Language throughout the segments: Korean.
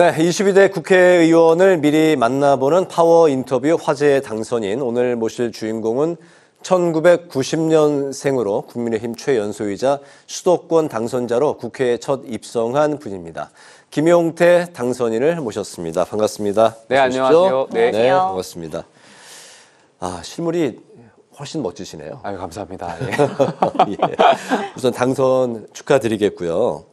네, 22대 국회의원을 미리 만나보는 파워 인터뷰 화제의 당선인 오늘 모실 주인공은 1990년생으로 국민의힘 최연소이자 수도권 당선자로 국회에 첫 입성한 분입니다. 김용태 당선인을 모셨습니다. 반갑습니다. 네, 안녕하세요. 네. 네, 반갑습니다. 아, 실물이 훨씬 멋지시네요. 아유, 감사합니다. 예. 예. 우선 당선 축하드리겠고요.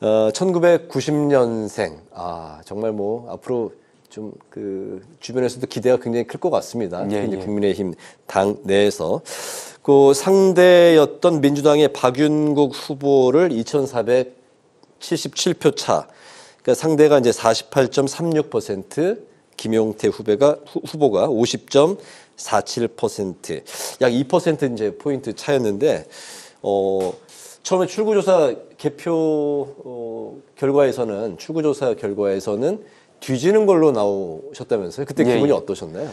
어, 1990년생. 아, 정말 뭐, 앞으로 좀 그 주변에서도 기대가 굉장히 클 것 같습니다. 예, 예. 국민의힘 당 내에서. 그 상대였던 민주당의 박윤국 후보를 2,477표 차. 그러니까 상대가 이제 48.36%, 김용태 후배가 후, 보가 50.47%, 약 2% 이제 포인트 차였는데 어 처음에 출구조사 개표 어, 결과에서는 출구조사 결과에서는 뒤지는 걸로 나오셨다면서요? 그때 예, 기분이 예. 어떠셨나요?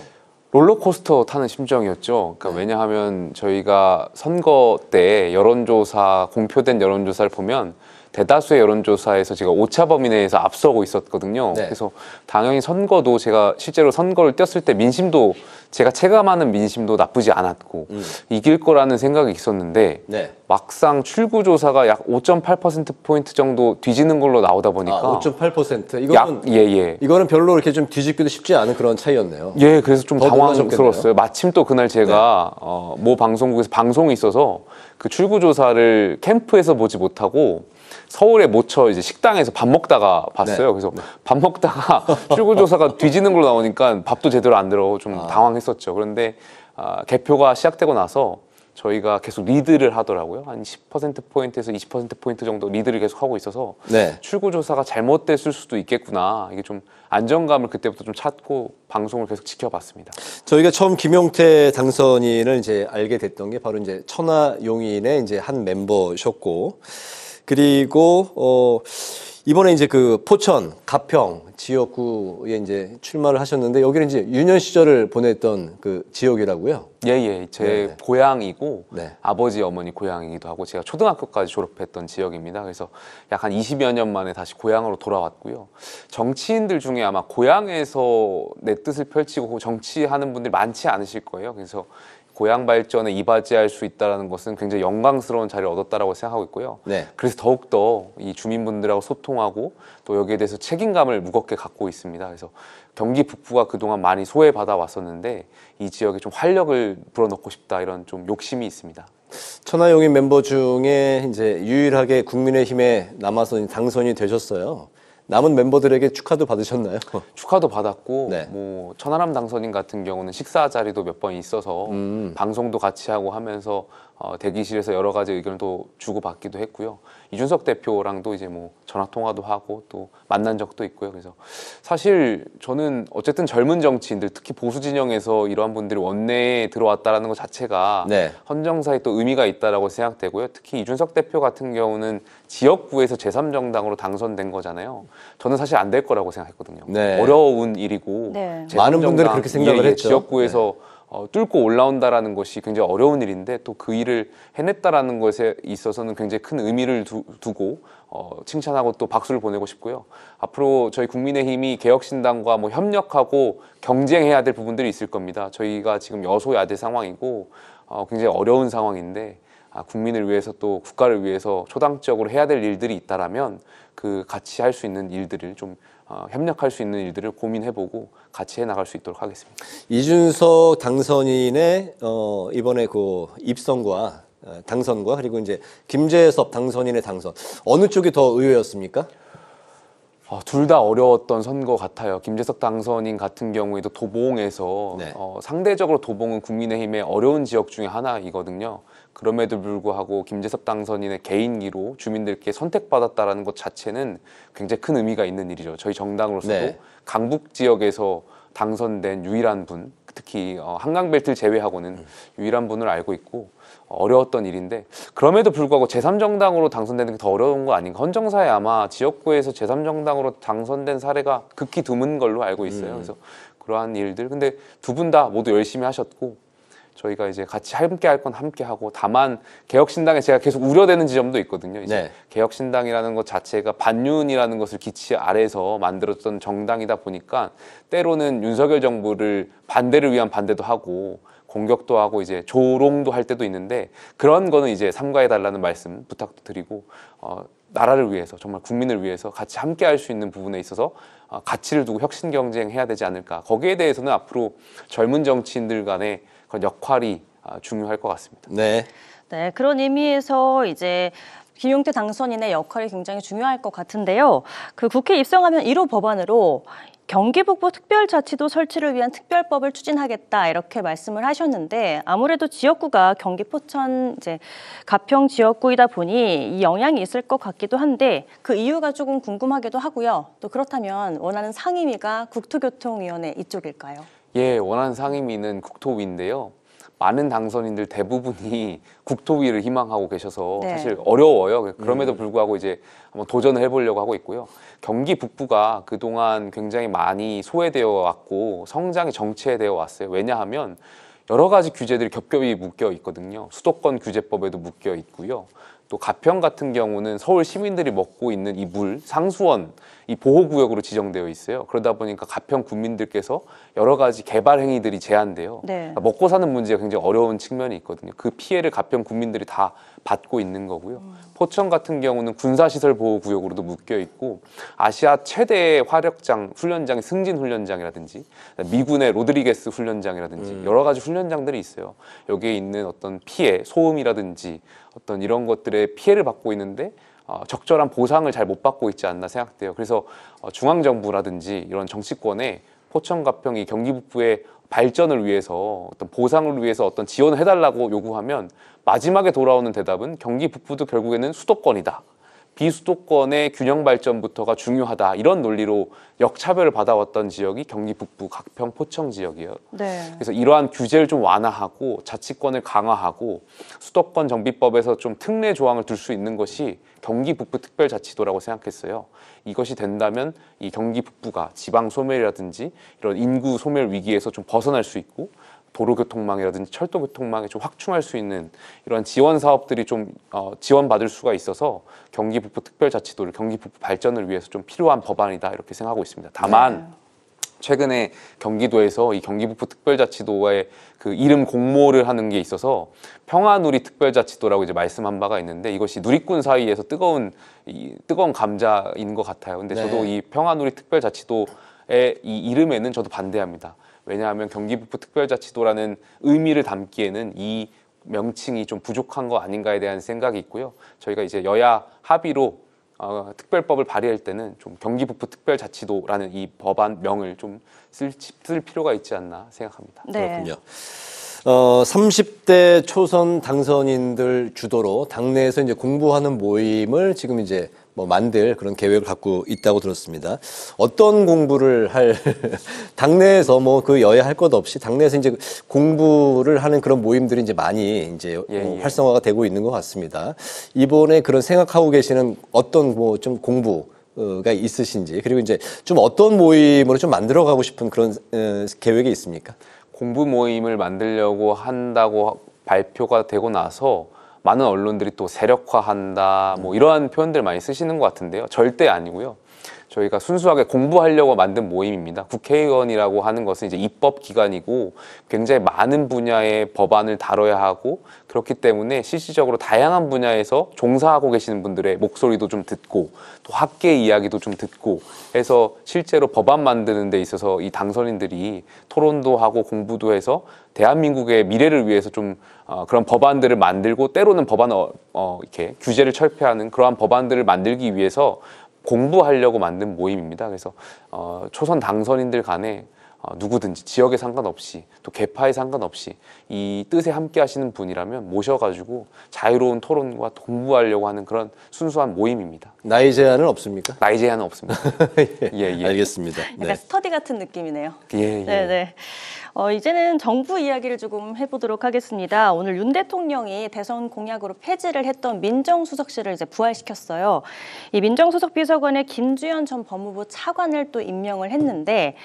롤러코스터 타는 심정이었죠. 그러니까 네. 왜냐하면 저희가 선거 때 여론조사 공표된 여론조사를 보면 대다수의 여론조사에서 제가 오차 범위 내에서 앞서고 있었거든요. 네. 그래서 당연히 선거도 제가 실제로 선거를 뛰었을 때 민심도 제가 체감하는 민심도 나쁘지 않았고 음. 이길 거라는 생각이 있었는데 네. 막상 출구 조사가 약 5.8% 포인트 정도 뒤지는 걸로 나오다 보니까 아, 5.8% 이거는 약, 예, 예. 이거는 별로 이렇게 좀 뒤집기도 쉽지 않은 그런 차이였네요. 예, 그래서 좀 당황스러웠어요. 마침 또 그날 제가 네. 어, 모 방송국에서 방송이 있어서 그 출구 조사를 캠프에서 보지 못하고 서울에 모처 이제 식당에서 밥 먹다가 봤어요. 네. 그래서 네. 밥 먹다가 출구 조사가 뒤지는 걸로 나오니까 밥도 제대로 안 들어 좀 아. 당황했었죠. 그런데 아, 개표가 시작되고 나서 저희가 계속 리드를 하더라고요. 한 10%포인트에서 20%포인트 정도 리드를 계속 하고 있어서 네. 출구조사가 잘못됐을 수도 있겠구나. 이게 좀 안정감을 그때부터 좀 찾고 방송을 계속 지켜봤습니다. 저희가 처음 김용태 당선인을 이제 알게 됐던 게 바로 이제 천하 용인의 이제 한 멤버셨고 그리고 어 이번에 이제 그 포천, 가평 지역구에 이제 출마를 하셨는데 여기는 이제 유년 시절을 보냈던 그 지역이라고요? 예, 예. 제네 네. 고향이고 네. 아버지 어머니 고향이기도 하고 제가 초등학교까지 졸업했던 지역입니다. 그래서 약 한 20여 년 만에 다시 고향으로 돌아왔고요. 정치인들 중에 아마 고향에서 내 뜻을 펼치고 정치하는 분들 많지 않으실 거예요. 그래서 고향 발전에 이바지할 수 있다는 것은 굉장히 영광스러운 자리를 얻었다고 생각하고 있고요. 네. 그래서 더욱더 이 주민분들하고 소통하고 또 여기에 대해서 책임감을 무겁게 갖고 있습니다. 그래서 경기 북부가 그동안 많이 소외받아 왔었는데 이 지역에 좀 활력을 불어넣고 싶다 이런 좀 욕심이 있습니다. 천하용인 멤버 중에 이제 유일하게 국민의힘에 남아서 당선이 되셨어요. 남은 멤버들에게 축하도 받으셨나요? 축하도 받았고 네. 뭐 천하람 당선인 같은 경우는 식사 자리도 몇 번 있어서 음. 방송도 같이 하고 하면서 어, 대기실에서 여러 가지 의견을 또 주고받기도 했고요. 이준석 대표랑도 이제 뭐 전화통화도 하고 또 만난 적도 있고요. 그래서 사실 저는 어쨌든 젊은 정치인들 특히 보수 진영에서 이러한 분들이 원내에 들어왔다라는 것 자체가 네. 헌정사에 또 의미가 있다라고 생각되고요. 특히 이준석 대표 같은 경우는 지역구에서 제3정당으로 당선된 거잖아요. 저는 사실 안 될 거라고 생각했거든요. 네. 어려운 일이고 네. 많은 분들이 그렇게 생각을 예, 예, 했죠. 지역구에서 네. 어, 뚫고 올라온다라는 것이 굉장히 어려운 일인데 또 그 일을 해냈다라는 것에 있어서는 굉장히 큰 의미를 두, 고 어, 칭찬하고 또 박수를 보내고 싶고요. 앞으로 저희 국민의힘이 개혁신당과 뭐 협력하고 경쟁해야 될 부분들이 있을 겁니다. 저희가 지금 여소야대 상황이고 어, 굉장히 어려운 상황인데 아, 국민을 위해서 또 국가를 위해서 초당적으로 해야 될 일들이 있다라면 그 같이 할 수 있는 일들을 좀 어, 협력할 수 있는 일들을 고민해보고 같이 해나갈 수 있도록 하겠습니다. 이준석 당선인의 어, 이번에 그 입선과 어, 당선과 그리고 이제 김재섭 당선인의 당선 어느 쪽이 더 의외였습니까? 어, 아, 둘다 어려웠던 선거 같아요. 김재석 당선인 같은 경우에도 도봉에서 네. 어, 상대적으로 도봉은 국민의힘의 어려운 지역 중에 하나이거든요. 그럼에도 불구하고 김재석 당선인의 개인기로 주민들께 선택받았다라는 것 자체는 굉장히 큰 의미가 있는 일이죠. 저희 정당으로서도 네. 강북 지역에서 당선된 유일한 분, 특히 어, 한강벨트를 제외하고는 음. 유일한 분을 알고 있고 어려웠던 일인데 그럼에도 불구하고 제3정당으로 당선되는 게 더 어려운 거 아닌가 헌정사에 아마 지역구에서 제3정당으로 당선된 사례가 극히 드문 걸로 알고 있어요 음. 그래서 그러한 일들 근데 두 분 다 모두 열심히 하셨고 저희가 이제 같이 함께 할 건 함께 하고 다만 개혁신당에 제가 계속 우려되는 지점도 있거든요. 이제 네. 개혁신당이라는 것 자체가 반윤이라는 것을 기치 아래서 만들었던 정당이다 보니까 때로는 윤석열 정부를 반대를 위한 반대도 하고 공격도 하고 이제 조롱도 할 때도 있는데 그런 거는 이제 삼가해 달라는 말씀 부탁드리고 어, 나라를 위해서 정말 국민을 위해서 같이 함께 할 수 있는 부분에 있어서 어, 가치를 두고 혁신 경쟁해야 되지 않을까 거기에 대해서는 앞으로 젊은 정치인들 간의 그런 역할이 어, 중요할 것 같습니다. 네. 네, 그런 의미에서 이제 김용태 당선인의 역할이 굉장히 중요할 것 같은데요. 그 국회 입성하면 1호 법안으로 경기북부 특별자치도 설치를 위한 특별법을 추진하겠다 이렇게 말씀을 하셨는데 아무래도 지역구가 경기 포천 이제 가평 지역구이다 보니 이 영향이 있을 것 같기도 한데 그 이유가 조금 궁금하기도 하고요. 또 그렇다면 원하는 상임위가 국토교통위원회 이쪽일까요? 예, 원하는 상임위는 국토위인데요. 많은 당선인들 대부분이 국토위를 희망하고 계셔서 네. 사실 어려워요. 그럼에도 음. 불구하고 이제 한번 도전을 해보려고 하고 있고요. 경기 북부가 그동안 굉장히 많이 소외되어 왔고 성장이 정체되어 왔어요. 왜냐하면 여러 가지 규제들이 겹겹이 묶여 있거든요. 수도권 규제법에도 묶여 있고요. 또 가평 같은 경우는 서울 시민들이 먹고 있는 이 물, 상수원 이 보호구역으로 지정되어 있어요. 그러다 보니까 가평 군민들께서 여러 가지 개발 행위들이 제한돼요. 네. 그러니까 먹고 사는 문제가 굉장히 어려운 측면이 있거든요. 그 피해를 가평 군민들이 다 받고 있는 거고요. 음. 포천 같은 경우는 군사시설 보호구역으로도 묶여 있고 아시아 최대의 화력장 훈련장 승진 훈련장이라든지 미군의 로드리게스 훈련장이라든지 음. 여러 가지 훈련장들이 있어요. 여기에 있는 어떤 피해 소음이라든지 어떤 이런 것들의 피해를 받고 있는데 어, 적절한 보상을 잘 못 받고 있지 않나 생각돼요. 그래서 어, 중앙정부라든지 이런 정치권에 포천 가평 이 경기북부의 발전을 위해서 어떤 보상을 위해서 어떤 지원을 해달라고 요구하면 마지막에 돌아오는 대답은 경기 북부도 결국에는 수도권이다 비수도권의 균형 발전부터가 중요하다 이런 논리로 역차별을 받아왔던 지역이 경기 북부 각평 포청 지역이에요. 네. 그래서 이러한 규제를 좀 완화하고 자치권을 강화하고 수도권 정비법에서 좀 특례 조항을 둘 수 있는 것이 경기 북부 특별자치도라고 생각했어요. 이것이 된다면 이 경기 북부가 지방 소멸이라든지 이런 인구 소멸 위기에서 좀 벗어날 수 있고 도로교통망이라든지 철도교통망에 좀 확충할 수 있는 이런 지원 사업들이 좀 어, 지원받을 수가 있어서 경기 북부 특별자치도를 경기 북부 발전을 위해서 좀 필요한 법안이다 이렇게 생각하고 있습니다. 다만 네. 최근에 경기도에서 이 경기북부특별자치도의 그 이름 공모를 하는 게 있어서 평화누리 특별자치도라고 이제 말씀한 바가 있는데 이것이 누리꾼 사이에서 뜨거운 이, 뜨거운 감자인 것 같아요. 근데 네. 저도 이 평화누리 특별자치도의 이 이름에는 저도 반대합니다. 왜냐하면 경기북부 특별자치도라는 의미를 담기에는 이 명칭이 좀 부족한 거 아닌가에 대한 생각이 있고요. 저희가 이제 여야 합의로 어, 특별법을 발의할 때는 좀 경기북부 특별자치도라는 이 법안 명을 좀쓸 쓸 필요가 있지 않나 생각합니다. 네. 그렇군요. 어, 30대 초선 당선인들 주도로 당내에서 이제 공부하는 모임을 지금 이제 뭐 만들 그런 계획을 갖고 있다고 들었습니다. 어떤 공부를 할 당내에서 뭐 그 여야 할 것 없이 당내에서 이제 공부를 하는 그런 모임들이 이제 많이 이제 예, 뭐 예. 활성화가 되고 있는 것 같습니다. 이번에 그런 생각하고 계시는 어떤 뭐 좀 공부 가 있으신지 그리고 이제 좀 어떤 모임으로 좀 만들어 가고 싶은 그런 어, 계획이 있습니까? 공부 모임을 만들려고 한다고 발표가 되고 나서 많은 언론들이 또 세력화한다 뭐 이러한 표현들 많이 쓰시는 것 같은데요. 절대 아니고요. 저희가 순수하게 공부하려고 만든 모임입니다. 국회의원이라고 하는 것은 이제 입법 기관이고 굉장히 많은 분야의 법안을 다뤄야 하고 그렇기 때문에 실질적으로 다양한 분야에서 종사하고 계시는 분들의 목소리도 좀 듣고 또 학계 이야기도 좀 듣고 해서 실제로 법안 만드는 데 있어서 이 당선인들이 토론도 하고 공부도 해서 대한민국의 미래를 위해서 좀 어, 그런 법안들을 만들고 때로는 법안 어, 어, 이렇게 규제를 철폐하는 그러한 법안들을 만들기 위해서 공부하려고 만든 모임입니다. 그래서 어, 초선 당선인들 간에 어, 누구든지 지역에 상관없이 또 개파에 상관없이 이 뜻에 함께 하시는 분이라면 모셔가지고 자유로운 토론과 동부하려고 하는 그런 순수한 모임입니다. 나이 제한은 없습니까? 나이 제한은 없습니다. 예, 예. 예, 예. 알겠습니다. 약간 네. 스터디 같은 느낌이네요. 예, 예. 네, 네, 어, 이제는 정부 이야기를 조금 해보도록 하겠습니다. 오늘 윤 대통령이 대선 공약으로 폐지를 했던 민정수석실을 이제 부활시켰어요. 이 민정수석 비서관의 김주현 전 법무부 차관을 또 임명을 했는데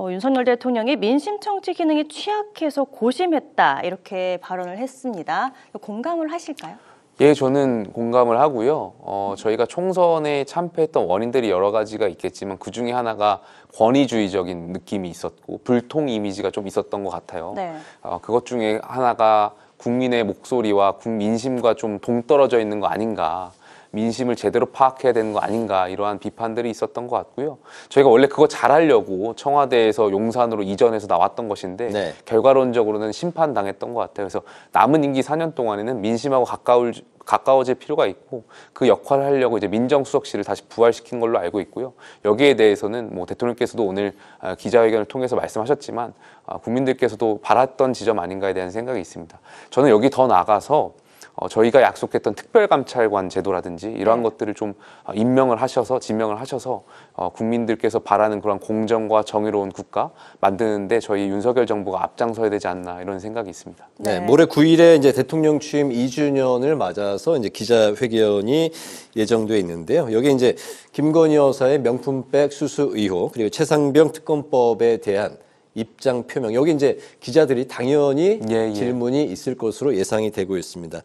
어, 윤석열 대통령이 민심 청취 기능이 취약해서 고심했다 이렇게 발언을 했습니다. 공감을 하실까요? 예, 저는 공감을 하고요. 어, 저희가 총선에 참패했던 원인들이 여러 가지가 있겠지만 그 중에 하나가 권위주의적인 느낌이 있었고 불통 이미지가 좀 있었던 것 같아요. 네. 어, 그것 중에 하나가 국민의 목소리와 국민심과 좀 동떨어져 있는 거 아닌가. 민심을 제대로 파악해야 되는 거 아닌가 이러한 비판들이 있었던 것 같고요. 저희가 원래 그거 잘하려고 청와대에서 용산으로 이전해서 나왔던 것인데 네. 결과론적으로는 심판당했던 것 같아요. 그래서 남은 임기 4년 동안에는 민심하고 가까울 가까워질 필요가 있고 그 역할을 하려고 이제 민정수석실을 다시 부활시킨 걸로 알고 있고요. 여기에 대해서는 뭐 대통령께서도 오늘 아, 기자회견을 통해서 말씀하셨지만 아, 국민들께서도 바랐던 지점 아닌가에 대한 생각이 있습니다. 저는 여기 더 나가서 어, 저희가 약속했던 특별감찰관 제도라든지 이러한 네. 것들을 좀 어, 임명을 하셔서 지명을 하셔서 어, 국민들께서 바라는 그런 공정과 정의로운 국가 만드는데 저희 윤석열 정부가 앞장서야 되지 않나 이런 생각이 있습니다. 네, 네. 모레 9일에 이제 대통령 취임 2주년을 맞아서 이제 기자회견이 예정돼 있는데요. 여기 이제 김건희 여사의 명품백 수수 의혹 그리고 최상병 특검법에 대한 입장 표명. 여기 이제 기자들이 당연히 예, 예. 질문이 있을 것으로 예상이 되고 있습니다.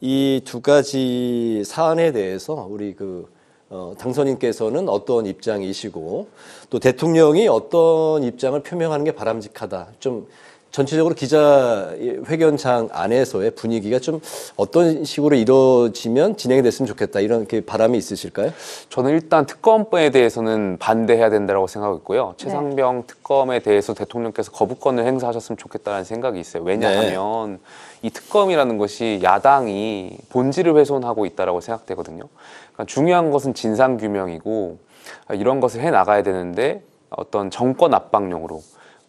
이 두 가지 사안에 대해서 우리 그 어, 당선인께서는 어떤 입장이시고 또 대통령이 어떤 입장을 표명하는 게 바람직하다. 좀 전체적으로 기자 회견장 안에서의 분위기가 좀 어떤 식으로 이루어지면 진행이 됐으면 좋겠다 이런 바람이 있으실까요? 저는 일단 특검에 대해서는 반대해야 된다고 생각하고 있고 네. 최상병 특검에 대해서 대통령께서 거부권을 행사하셨으면 좋겠다는 생각이 있어요. 왜냐하면 네. 이 특검이라는 것이 야당이 본질을 훼손하고 있다고 생각되거든요. 그러니까 중요한 것은 진상규명이고 아, 이런 것을 해나가야 되는데 어떤 정권 압박용으로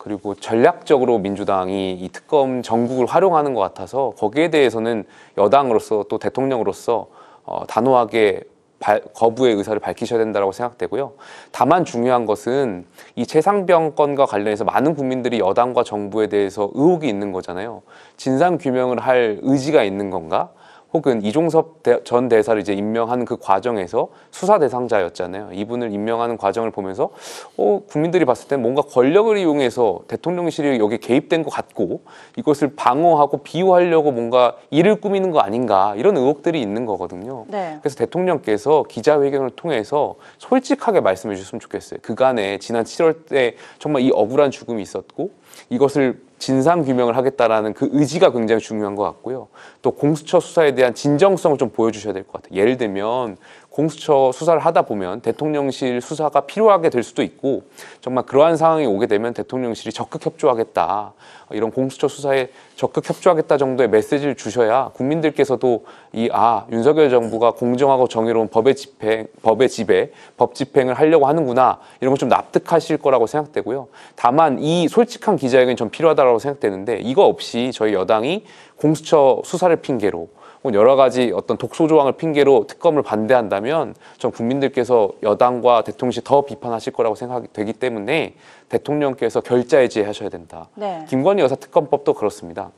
그리고 전략적으로 민주당이 이 특검 전국을 활용하는 것 같아서 거기에 대해서는 여당으로서 또 대통령으로서 어, 단호하게 발, 거부의 의사를 밝히셔야 된다고 생각되고요. 다만 중요한 것은 이 최상병 권과 관련해서 많은 국민들이 여당과 정부에 대해서 의혹이 있는 거잖아요. 진상 규명을 할 의지가 있는 건가? 혹은 이종섭 전 대사를 이제 임명하는 그 과정에서 수사 대상자였잖아요. 이분을 임명하는 과정을 보면서 어, 국민들이 봤을 땐 뭔가 권력을 이용해서 대통령실이 여기 개입된 것 같고 이것을 방어하고 비호하려고 뭔가 일을 꾸미는 거 아닌가 이런 의혹들이 있는 거거든요. 네. 그래서 대통령께서 기자회견을 통해서 솔직하게 말씀해 주셨으면 좋겠어요. 그간에 지난 7월 때 정말 이 억울한 죽음이 있었고 이것을 진상 규명을 하겠다라는 그 의지가 굉장히 중요한 것 같고요. 또 공수처 수사에 대한 진정성을 좀 보여주셔야 될 것 같아요. 예를 들면 공수처 수사를 하다 보면 대통령실 수사가 필요하게 될 수도 있고 정말 그러한 상황이 오게 되면 대통령실이 적극 협조하겠다 이런 공수처 수사에 적극 협조하겠다 정도의 메시지를 주셔야 국민들께서도 이 아 윤석열 정부가 공정하고 정의로운 법의 집행 법의 지배 법 집행을 하려고 하는구나 이런 걸 좀 납득하실 거라고 생각되고요 다만 이 솔직한 기자회견이 좀 필요하다고 생각되는데 이거 없이 저희 여당이 공수처 수사를 핑계로 혹은 여러 가지 어떤 독소 조항을 핑계로 특검을 반대한다면 전 국민들께서 여당과 대통령이 더 비판하실 거라고 생각이 되기 때문에 대통령께서 결자해지하셔야 된다. 네. 김건희 여사 특검법도 그렇습니다.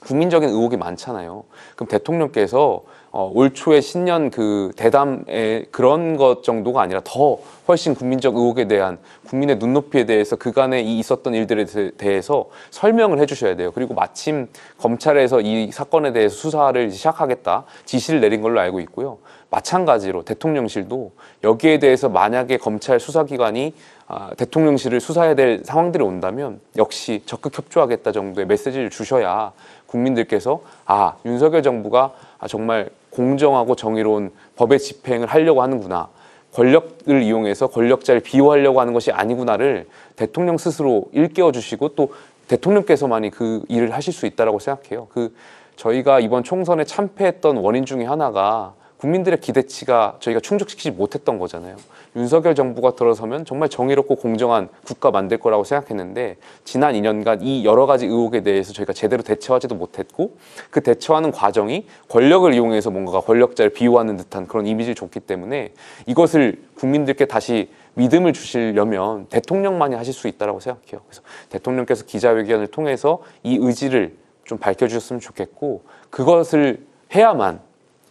국민적인 의혹이 많잖아요. 그럼 대통령께서 어, 올 초에 신년 그 대담의 그런 것 정도가 아니라 더 훨씬 국민적 의혹에 대한 국민의 눈높이에 대해서 그간에 이 있었던 일들에 대해서 설명을 해주셔야 돼요. 그리고 마침 검찰에서 이 사건에 대해서 수사를 시작하겠다 지시를 내린 걸로 알고 있고요. 마찬가지로 대통령실도 여기에 대해서 만약에 검찰 수사기관이 아, 대통령실을 수사해야 될 상황들이 온다면 역시 적극 협조하겠다 정도의 메시지를 주셔야 국민들께서 아 윤석열 정부가 아, 정말 공정하고 정의로운 법의 집행을 하려고 하는구나. 권력을 이용해서 권력자를 비호하려고 하는 것이 아니구나를 대통령 스스로 일깨워 주시고 또 대통령께서만이 그 일을 하실 수 있다라고 생각해요. 그 저희가 이번 총선에 참패했던 원인 중에 하나가 국민들의 기대치가 저희가 충족시키지 못했던 거잖아요. 윤석열 정부가 들어서면 정말 정의롭고 공정한 국가 만들 거라고 생각했는데 지난 2년간 이 여러 가지 의혹에 대해서 저희가 제대로 대처하지도 못했고 그 대처하는 과정이 권력을 이용해서 뭔가가 권력자를 비호하는 듯한 그런 이미지를 줬기 때문에 이것을 국민들께 다시 믿음을 주시려면 대통령만이 하실 수 있다고 라 생각해요. 그래서 대통령께서 기자회견을 통해서 이 의지를 좀 밝혀주셨으면 좋겠고 그것을 해야만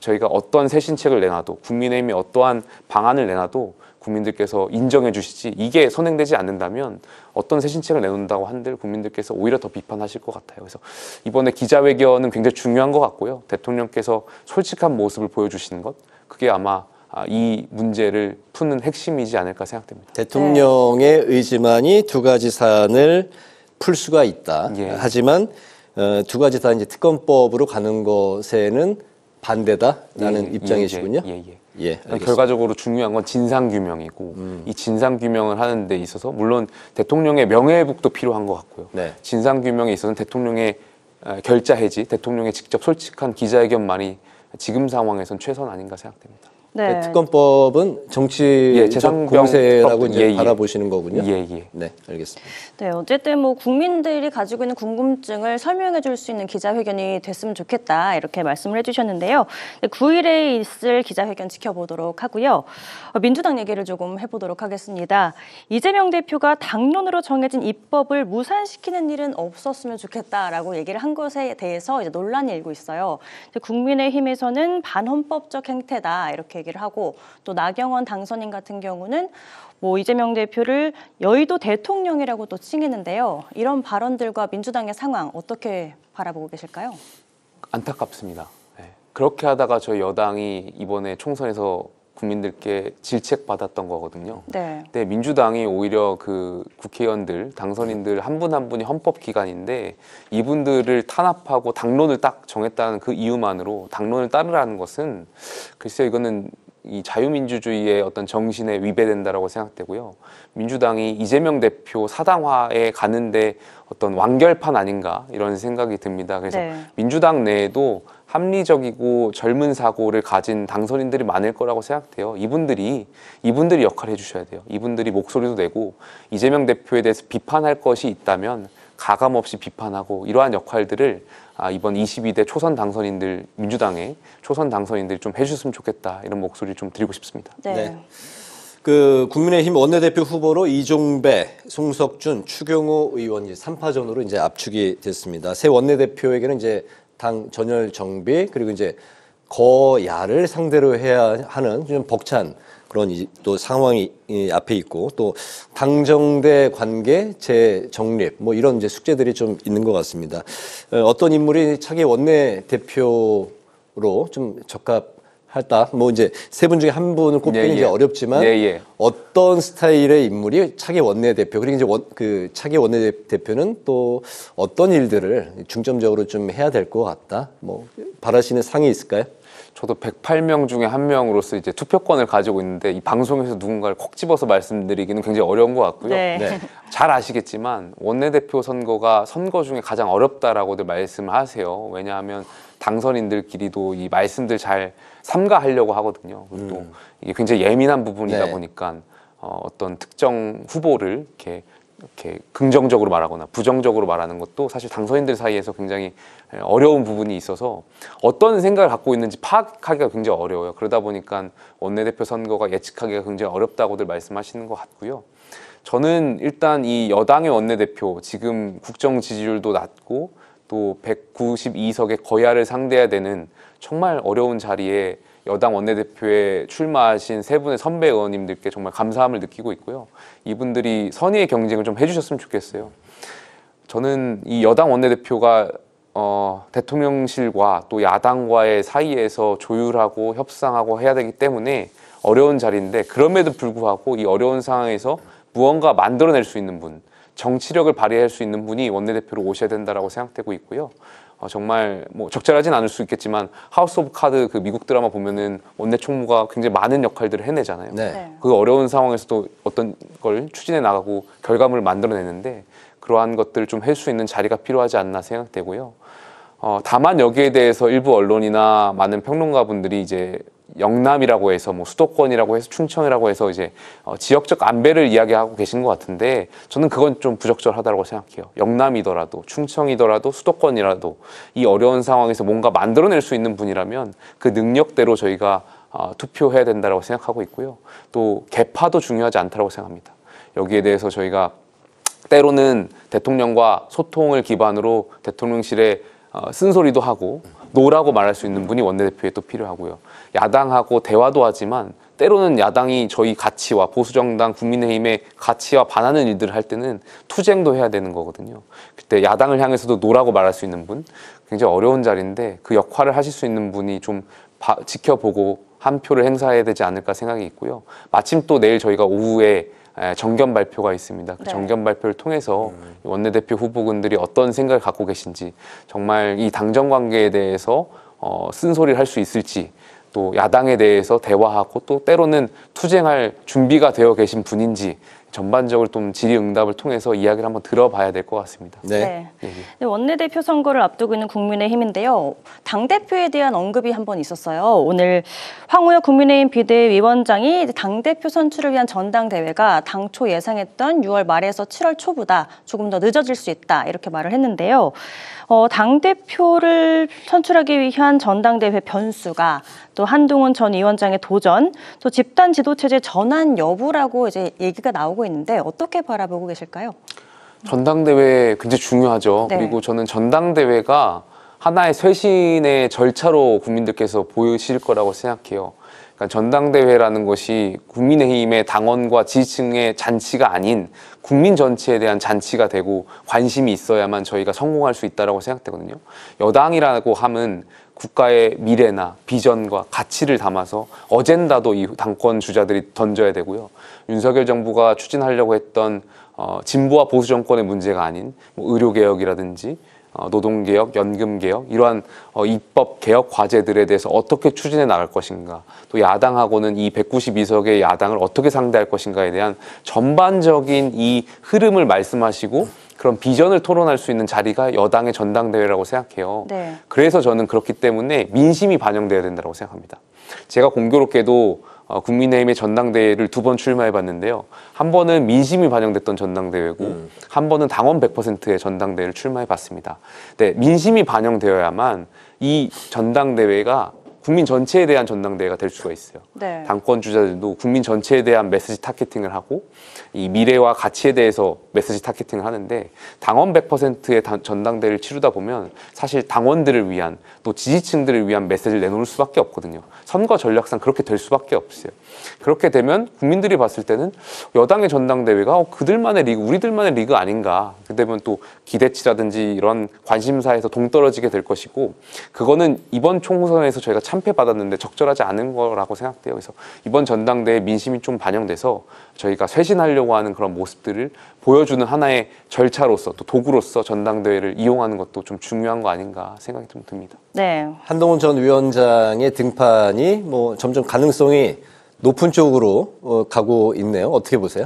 저희가 어떤 새신책을 내놔도 국민의힘이 어떠한 방안을 내놔도 국민들께서 인정해 주시지 이게 선행되지 않는다면 어떤 새신책을 내놓는다고 한들 국민들께서 오히려 더 비판하실 것 같아요. 그래서 이번에 기자회견은 굉장히 중요한 것 같고요. 대통령께서 솔직한 모습을 보여주시는 것 그게 아마 아, 이 문제를 푸는 핵심이지 않을까 생각됩니다. 대통령의 네. 의지만이 두 가지 사안을 풀 수가 있다. 예. 하지만 어, 두 가지 다 이제 특검법으로 가는 것에는 반대다라는 예, 예, 입장이시군요. 예, 예. 예, 예 결과적으로 중요한 건 진상 규명이고 음. 이 진상 규명을 하는 데 있어서 물론 대통령의 명예회복도 필요한 것 같고요. 네. 진상 규명에 있어서는 대통령의 아, 결자 해지, 대통령의 직접 솔직한 기자회견만이 지금 상황에선 최선 아닌가 생각됩니다. 네. 네. 특검법은 정치적 예, 공세라고 예, 예. 바라보시는 거군요. 네, 알겠습니다. 네, 어쨌든 뭐 국민들이 가지고 있는 궁금증을 설명해 줄 수 있는 기자회견이 됐으면 좋겠다 이렇게 말씀을 해주셨는데요. 9일에 있을 기자회견 지켜보도록 하고요. 어, 민주당 얘기를 조금 해보도록 하겠습니다. 이재명 대표가 당론으로 정해진 입법을 무산시키는 일은 없었으면 좋겠다라고 얘기를 한 것에 대해서 이제 논란이 일고 있어요. 국민의힘에서는 반헌법적 행태다 이렇게. 얘기를 하고 또 나경원 당선인 같은 경우는 뭐 이재명 대표를 여의도 대통령이라고 또 칭했는데요. 이런 발언들과 민주당의 상황 어떻게 바라보고 계실까요? 안타깝습니다. 네. 그렇게 하다가 저희 여당이 이번에 총선에서 국민들께 질책받았던 거거든요. 네. 근데 민주당이 오히려 그 국회의원들, 당선인들 한 분 한 분이 헌법기관인데 이분들을 탄압하고 당론을 딱 정했다는 그 이유만으로 당론을 따르라는 것은 글쎄 요 이거는 이 자유민주주의의 어떤 정신에 위배된다라고 생각되고요. 민주당이 이재명 대표 사당화에 가는데 어떤 완결판 아닌가 이런 생각이 듭니다. 그래서 네. 민주당 내에도 합리적이고 젊은 사고를 가진 당선인들이 많을 거라고 생각돼요. 이분들이 이분들이 역할을 해주셔야 돼요. 이분들이 목소리도 내고 이재명 대표에 대해서 비판할 것이 있다면 가감 없이 비판하고 이러한 역할들을 아, 이번 22대 초선 당선인들 민주당의 초선 당선인들이 좀 해주셨으면 좋겠다 이런 목소리 를좀 드리고 싶습니다. 네. 네. 그 국민의힘 원내대표 후보로 이종배, 송석준, 추경호 의원이 3파전으로 이제 압축이 됐습니다. 새 원내대표에게는 이제 당 전열 정비 그리고 이제 거야를 상대로 해야 하는 좀 벅찬 그런 또 상황이 앞에 있고 또 당정대 관계 재정립 뭐 이런 이제 숙제들이 좀 있는 것 같습니다. 어, 어떤 인물이 차기 원내 대표로 좀 적합 했다. 뭐 이제 세 분 중에 한 분을 꼽기는 예, 예. 어렵지만 예, 예, 어떤 스타일의 인물이 차기 원내 대표 그리고 이제 원, 그 차기 원내 대표는 또 어떤 일들을 중점적으로 좀 해야 될 것 같다. 뭐 바라시는 상이 있을까요? 저도 108명 중에 한 명으로서 이제 투표권을 가지고 있는데 이 방송에서 누군가를 콕 집어서 말씀드리기는 굉장히 어려운 것 같고요. 네. 네. 잘 아시겠지만 원내대표 선거가 선거 중에 가장 어렵다라고들 말씀하세요. 왜냐하면 당선인들끼리도 이 말씀들 잘 삼가하려고 하거든요. 음. 또 이게 굉장히 예민한 부분이다 네. 보니까 어, 어떤 특정 후보를 이렇게 이렇게 긍정적으로 말하거나 부정적으로 말하는 것도 사실 당선인들 사이에서 굉장히 예, 어려운 부분이 있어서 어떤 생각을 갖고 있는지 파악하기가 굉장히 어려워요. 그러다 보니까 원내대표 선거가 예측하기가 굉장히 어렵다고들 말씀하시는 것 같고요. 저는 일단 이 여당의 원내대표 지금 국정 지지율도 낮고 또 192석의 거야를 상대해야 되는 정말 어려운 자리에 여당 원내대표에 출마하신 세 분의 선배 의원님들께 정말 감사함을 느끼고 있고요. 이분들이 선의의 경쟁을 좀 해주셨으면 좋겠어요. 저는 이 여당 원내대표가 어, 대통령실과 또 야당과의 사이에서 조율하고 협상하고 해야 되기 때문에 어려운 자리인데 그럼에도 불구하고 이 어려운 상황에서 무언가 만들어낼 수 있는 분 정치력을 발휘할 수 있는 분이 원내대표로 오셔야 된다라고 생각되고 있고요. 어, 정말 뭐 적절하진 않을 수 있겠지만 하우스 오브 카드 그 미국 드라마 보면은 원내 총무가 굉장히 많은 역할들을 해내잖아요. 네. 네. 그 어려운 상황에서도 어떤 걸 추진해 나가고 결과물을 만들어내는데 그러한 것들을 좀 할 수 있는 자리가 필요하지 않나 생각되고요. 어, 다만 여기에 대해서 일부 언론이나 많은 평론가분들이 이제 영남이라고 해서 뭐 수도권이라고 해서 충청이라고 해서 이제 어, 지역적 안배를 이야기하고 계신 것 같은데 저는 그건 좀 부적절하다고 생각해요. 영남이더라도 충청이더라도 수도권이라도 이 어려운 상황에서 뭔가 만들어낼 수 있는 분이라면 그 능력대로 저희가 어, 투표해야 된다고 생각하고 있고요. 또 개파도 중요하지 않다고 생각합니다. 여기에 대해서 저희가 때로는 대통령과 소통을 기반으로 대통령실에 어, 쓴소리도 하고 노라고 말할 수 있는 분이 원내대표에 또 필요하고요. 야당하고 대화도 하지만 때로는 야당이 저희 가치와 보수정당 국민의힘의 가치와 반하는 일들을 할 때는 투쟁도 해야 되는 거거든요. 그때 야당을 향해서도 노라고 말할 수 있는 분 굉장히 어려운 자리인데 그 역할을 하실 수 있는 분이 좀 바, 지켜보고 한 표를 행사해야 되지 않을까 생각이 있고요. 마침 또 내일 저희가 오후에 정견 발표가 있습니다. 그 네. 정견 발표를 통해서 음. 원내대표 후보군들이 어떤 생각을 갖고 계신지 정말 이 당정 관계에 대해서 어, 쓴소리를 할 수 있을지 또 야당에 대해서 대화하고 또 때로는 투쟁할 준비가 되어 계신 분인지 전반적으로 좀 질의응답을 통해서 이야기를 한번 들어봐야 될 것 같습니다. 네. 네. 예, 예. 네. 원내대표 선거를 앞두고 있는 국민의힘인데요. 당대표에 대한 언급이 한번 있었어요. 오늘 황우혁 국민의힘 비대위원장이 당대표 선출을 위한 전당대회가 당초 예상했던 6월 말에서 7월 초보다 조금 더 늦어질 수 있다 이렇게 말을 했는데요. 어, 당대표를 선출하기 위한 전당대회 변수가 또 한동훈 전 위원장의 도전, 또 집단 지도체제 전환 여부라고 이제 얘기가 나오고 있는데 어떻게 바라보고 계실까요? 전당대회 굉장히 중요하죠. 네. 그리고 저는 전당대회가 하나의 쇄신의 절차로 국민들께서 보이실 거라고 생각해요. 그러니까 전당대회라는 것이 국민의힘의 당원과 지지층의 잔치가 아닌 국민 전체에 대한 잔치가 되고 관심이 있어야만 저희가 성공할 수 있다고 생각되거든요. 여당이라고 함은 국가의 미래나 비전과 가치를 담아서 어젠다도 이 당권 주자들이 던져야 되고요. 윤석열 정부가 추진하려고 했던 어, 진보와 보수 정권의 문제가 아닌 뭐 의료 개혁이라든지 어, 노동 개혁, 연금 개혁 이러한 어, 입법 개혁 과제들에 대해서 어떻게 추진해 나갈 것인가, 또 야당하고는 이 192석의 야당을 어떻게 상대할 것인가에 대한 전반적인 이 흐름을 말씀하시고 그런 비전을 토론할 수 있는 자리가 여당의 전당대회라고 생각해요. 네. 그래서 저는 그렇기 때문에 민심이 반영돼야 된다고 생각합니다. 제가 공교롭게도 어, 국민의힘의 전당대회를 두 번 출마해 봤는데요. 한 번은 민심이 반영됐던 전당대회고 음. 한 번은 당원 100%의 전당대회를 출마해 봤습니다. 네, 민심이 반영되어야만 이 전당대회가 국민 전체에 대한 전당대회가 될 수가 있어요. 네. 당권 주자들도 국민 전체에 대한 메시지 타겟팅을 하고 이 미래와 가치에 대해서 메시지 타겟팅을 하는데 당원 100%의 전당대를 치르다 보면 사실 당원들을 위한 또 지지층들을 위한 메시지를 내놓을 수밖에 없거든요. 선거 전략상 그렇게 될 수밖에 없어요. 그렇게 되면 국민들이 봤을 때는 여당의 전당대회가 어, 그들만의 리그, 우리들만의 리그 아닌가. 그되면 또 기대치라든지 이런 관심사에서 동떨어지게 될 것이고 그거는 이번 총선에서 저희가 참패받았는데 적절하지 않은 거라고 생각돼요. 그래서 이번 전당대회 민심이 좀 반영돼서 저희가 쇄신하려고 하는 그런 모습들을 보여주는 하나의 절차로서 또 도구로서 전당대회를 이용하는 것도 좀 중요한 거 아닌가 생각이 좀 듭니다. 네. 한동훈 전 위원장의 등판이 뭐 점점 가능성이 높은 쪽으로 어, 가고 있네요. 어떻게 보세요?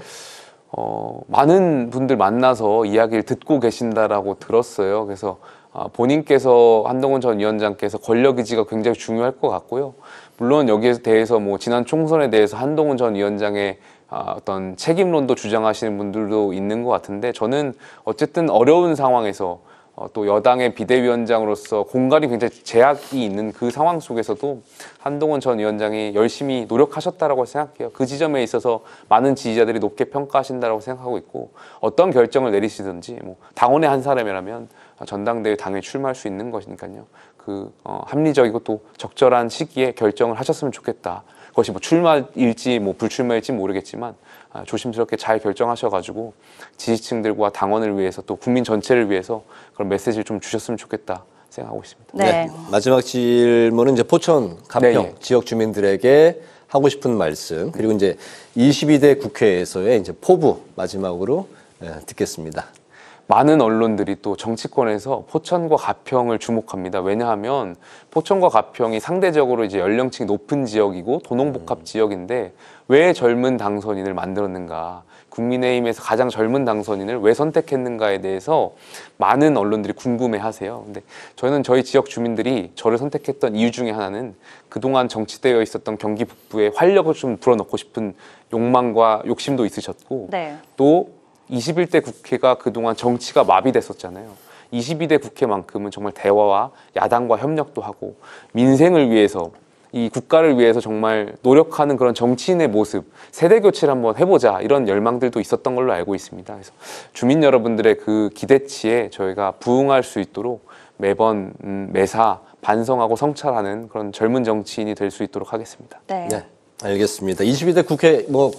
어, 많은 분들 만나서 이야기를 듣고 계신다라고 들었어요. 그래서 아, 본인께서 한동훈 전 위원장께서 권력 의지가 굉장히 중요할 것 같고요. 물론 여기에 대해서 뭐 지난 총선에 대해서 한동훈 전 위원장의 아, 어떤 책임론도 주장하시는 분들도 있는 것 같은데 저는 어쨌든 어려운 상황에서 어, 또 여당의 비대위원장으로서 공간이 굉장히 제약이 있는 그 상황 속에서도 한동훈 전 위원장이 열심히 노력하셨다라고 생각해요. 그 지점에 있어서 많은 지지자들이 높게 평가하신다라고 생각하고 있고 어떤 결정을 내리시든지 뭐 당원의 한 사람이라면 전당대회 당에 출마할 수 있는 것이니까요. 그 어, 합리적이고 또 적절한 시기에 결정을 하셨으면 좋겠다. 그것이 뭐 출마일지 뭐 불출마일지 모르겠지만 아, 조심스럽게 잘 결정하셔가지고 지지층들과 당원을 위해서 또 국민 전체를 위해서 그런 메시지를 좀 주셨으면 좋겠다 생각하고 있습니다. 네. 네. 마지막 질문은 이제 포천 가평 네. 지역 주민들에게 하고 싶은 말씀 그리고 이제 22대 국회에서의 이제 포부 마지막으로 예, 듣겠습니다. 많은 언론들이 또 정치권에서 포천과 가평을 주목합니다. 왜냐하면 포천과 가평이 상대적으로 이제 연령층이 높은 지역이고 도농복합 음. 지역인데 왜 젊은 당선인을 만들었는가, 국민의힘에서 가장 젊은 당선인을 왜 선택했는가에 대해서 많은 언론들이 궁금해하세요. 근데 저는 저희 지역 주민들이 저를 선택했던 이유 중에 하나는 그동안 정치되어 있었던 경기 북부에 활력을 좀 불어넣고 싶은 욕망과 욕심도 있으셨고 네. 또 21대 국회가 그동안 정치가 마비됐었잖아요. 22대 국회만큼은 정말 대화와 야당과 협력도 하고 민생을 위해서 이 국가를 위해서 정말 노력하는 그런 정치인의 모습, 세대 교체를 한번 해보자 이런 열망들도 있었던 걸로 알고 있습니다. 그래서 주민 여러분들의 그 기대치에 저희가 부응할 수 있도록 매번 음, 매사 반성하고 성찰하는 그런 젊은 정치인이 될 수 있도록 하겠습니다. 네. 네 알겠습니다. 22대 국회 뭐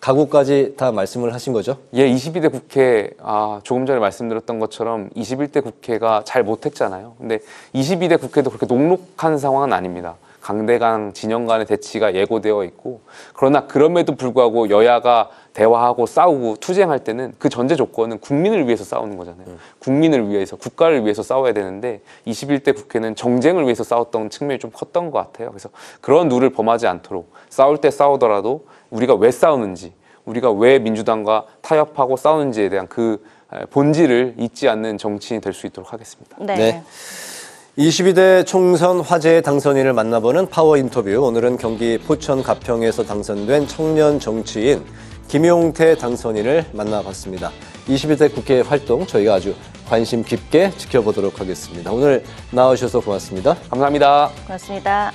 각오까지 다 말씀을 하신 거죠? 예, 22대 국회 아, 조금 전에 말씀드렸던 것처럼 21대 국회가 잘 못했잖아요. 근데 22대 국회도 그렇게 녹록한 상황은 아닙니다. 강대강 진영 간의 대치가 예고되어 있고 그러나 그럼에도 불구하고 여야가 대화하고 싸우고 투쟁할 때는 그 전제 조건은 국민을 위해서 싸우는 거잖아요. 음. 국민을 위해서 국가를 위해서 싸워야 되는데 21대 국회는 정쟁을 위해서 싸웠던 측면이 좀 컸던 것 같아요. 그래서 그런 룰을 범하지 않도록 싸울 때 싸우더라도 우리가 왜 싸우는지 우리가 왜 민주당과 타협하고 싸우는지에 대한 그 본질을 잊지 않는 정치인이 될 수 있도록 하겠습니다. 네. 네. 22대 총선 화제의 당선인을 만나보는 파워 인터뷰. 오늘은 경기 포천 가평에서 당선된 청년 정치인 김용태 당선인을 만나봤습니다. 21대 국회 활동 저희가 아주 관심 깊게 지켜보도록 하겠습니다. 오늘 나와주셔서 고맙습니다. 감사합니다. 고맙습니다.